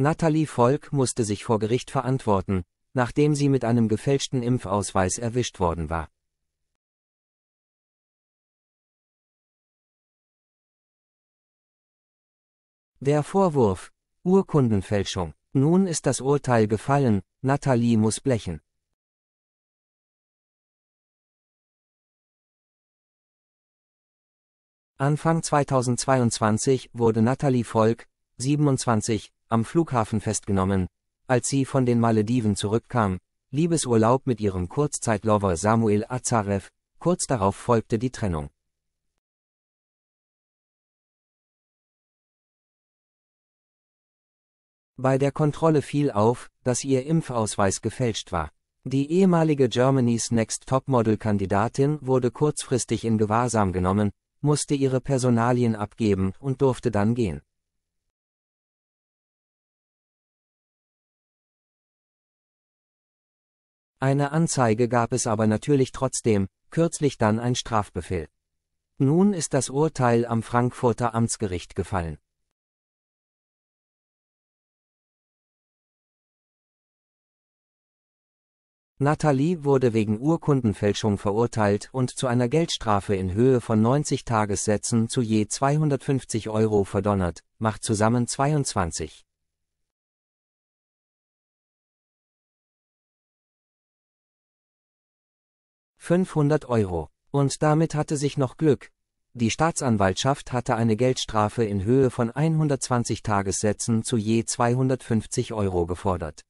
Nathalie Volk musste sich vor Gericht verantworten, nachdem sie mit einem gefälschten Impfausweis erwischt worden war. Der Vorwurf Urkundenfälschung. Nun ist das Urteil gefallen, Nathalie muss blechen. Anfang 2022 wurde Nathalie Volk, 27, am Flughafen festgenommen, als sie von den Malediven zurückkam, Liebesurlaub mit ihrem Kurzzeitlover Samuel Azarev, kurz darauf folgte die Trennung. Bei der Kontrolle fiel auf, dass ihr Impfausweis gefälscht war. Die ehemalige Germany's Next Topmodel-Kandidatin wurde kurzfristig in Gewahrsam genommen, musste ihre Personalien abgeben und durfte dann gehen. Eine Anzeige gab es aber natürlich trotzdem, kürzlich dann ein Strafbefehl. Nun ist das Urteil am Frankfurter Amtsgericht gefallen. Nathalie wurde wegen Urkundenfälschung verurteilt und zu einer Geldstrafe in Höhe von 90 Tagessätzen zu je 250 Euro verdonnert, macht zusammen 22. 500 Euro. Und damit hatte sich noch Glück. Die Staatsanwaltschaft hatte eine Geldstrafe in Höhe von 120 Tagessätzen zu je 250 Euro gefordert.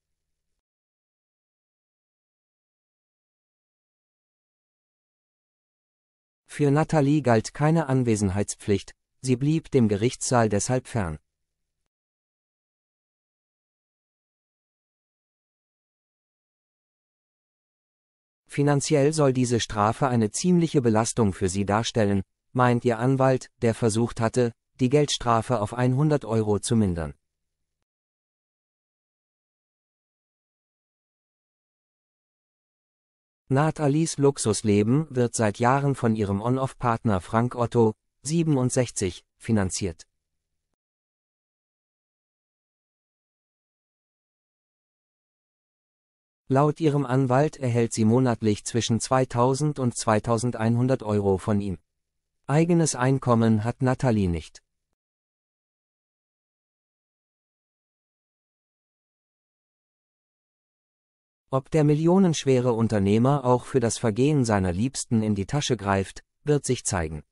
Für Nathalie galt keine Anwesenheitspflicht, sie blieb dem Gerichtssaal deshalb fern. Finanziell soll diese Strafe eine ziemliche Belastung für sie darstellen, meint ihr Anwalt, der versucht hatte, die Geldstrafe auf 100 Euro zu mindern. Naht Alis Luxusleben wird seit Jahren von ihrem On-Off-Partner Frank Otto, 67, finanziert. Laut ihrem Anwalt erhält sie monatlich zwischen 2000 und 2100 Euro von ihm. Eigenes Einkommen hat Nathalie nicht. Ob der millionenschwere Unternehmer auch für das Vergehen seiner Liebsten in die Tasche greift, wird sich zeigen.